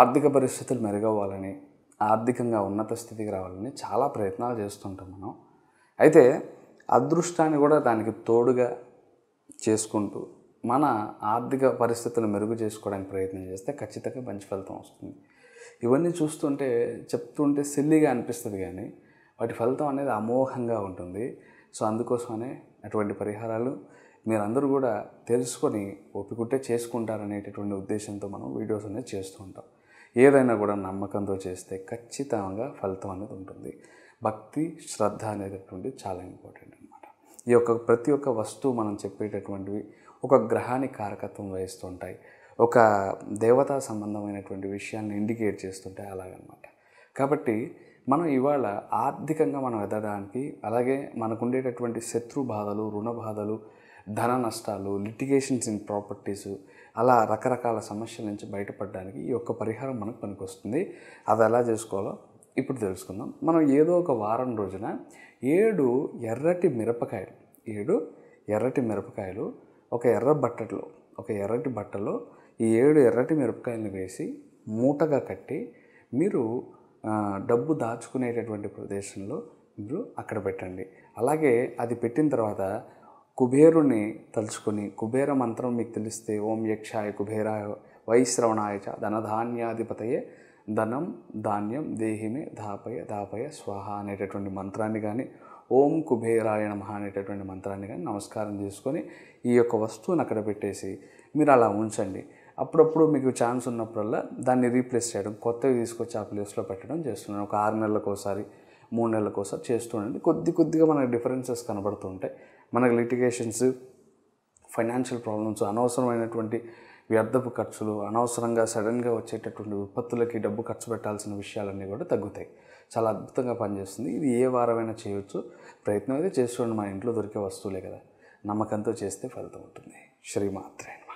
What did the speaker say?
ఆర్థిక పరిస్థితులు మెరుగవ్వాలని ఆర్థికంగా ఉన్నత స్థితికి రావాలని చాలా ప్రయత్నాలు చేస్తుంటాం మనం అయితే అదృష్టాన్ని కూడా దానికి తోడుగా చేసుకుంటూ మన ఆర్థిక పరిస్థితులు మెరుగు చేసుకోవడానికి ప్రయత్నం చేస్తే ఖచ్చితంగా మంచి ఫలితం వస్తుంది ఇవన్నీ చూస్తుంటే చెప్తుంటే సిల్లీగా అనిపిస్తుంది కానీ వాటి ఫలితం అనేది అమోఘంగా ఉంటుంది సో అందుకోసమనే అటువంటి పరిహారాలు మీరందరూ కూడా తెలుసుకొని ఒప్పుకుంటే చేసుకుంటారనేటటువంటి ఉద్దేశంతో మనం వీడియోస్ అనేది చేస్తూ ఉంటాం ఏదైనా కూడా నమ్మకంతో చేస్తే ఖచ్చితంగా ఫలితం అనేది ఉంటుంది భక్తి శ్రద్ధ అనేటటువంటి చాలా ఇంపార్టెంట్ అనమాట ఈ యొక్క ప్రతి ఒక్క వస్తువు మనం చెప్పేటటువంటివి ఒక గ్రహానికి కారకత్వం వహిస్తుంటాయి ఒక దేవతా సంబంధమైనటువంటి విషయాన్ని ఇండికేట్ చేస్తుంటాయి అలాగనమాట కాబట్టి మనం ఇవాళ ఆర్థికంగా మనం ఎదగడానికి అలాగే మనకుండేటటువంటి శత్రు బాధలు రుణ బాధలు ధన నష్టాలు లిటిగేషన్స్ ఇన్ ప్రాపర్టీస్ అలా రకరకాల సమస్యల నుంచి బయటపడడానికి ఈ యొక్క పరిహారం మనకు పనికొస్తుంది అది ఎలా చేసుకోవాలో ఇప్పుడు తెలుసుకుందాం మనం ఏదో ఒక వారం రోజున ఏడు ఎర్రటి మిరపకాయలు ఏడు ఎర్రటి మిరపకాయలు ఒక ఎర్ర బట్టలో ఒక ఎర్రటి బట్టలో ఈ ఏడు ఎర్రటి మిరపకాయలను వేసి మూటగా కట్టి మీరు డబ్బు దాచుకునేటటువంటి ప్రదేశంలో మీరు అక్కడ పెట్టండి అలాగే అది పెట్టిన తర్వాత కుబేరుని తలుచుకుని కుబేర మంత్రం మీకు తెలిస్తే ఓం యక్షాయ కుబేరాయ వైశ్రవణాయ చ ధనధాన్యాధిపతయే ధనం ధాన్యం దేహిమే ధాపయ ధాపయ స్వాహ అనేటటువంటి మంత్రాన్ని కానీ ఓం కుబేరాయ నమ అనేటటువంటి మంత్రాన్ని కానీ నమస్కారం చేసుకొని ఈ యొక్క వస్తువుని అక్కడ పెట్టేసి మీరు అలా ఉంచండి అప్పుడప్పుడు మీకు ఛాన్స్ ఉన్నప్పుడల్లా దాన్ని రీప్లేస్ చేయడం కొత్తవి తీసుకొచ్చి ఆ ప్లేస్లో పెట్టడం చేస్తున్నాను ఒక ఆరు నెలలకు ఒకసారి మూడు నెలలకు ఒకసారి చేస్తుండండి కొద్ది కొద్దిగా మనకు డిఫరెన్సెస్ కనబడుతుంటాయి మనకు లిటిగేషన్స్ ఫైనాన్షియల్ ప్రాబ్లమ్స్ అనవసరమైనటువంటి వ్యర్థపు ఖర్చులు అనవసరంగా సడన్గా వచ్చేటటువంటి విపత్తులకి డబ్బు ఖర్చు పెట్టాల్సిన విషయాలన్నీ కూడా తగ్గుతాయి చాలా అద్భుతంగా పనిచేస్తుంది ఇది ఏ వారమైనా చేయొచ్చు ప్రయత్నం అయితే చేస్తుండండి మన ఇంట్లో దొరికే వస్తువులే కదా నమ్మకంతో చేస్తే ఫలితం ఉంటుంది శ్రీమాత్రేణ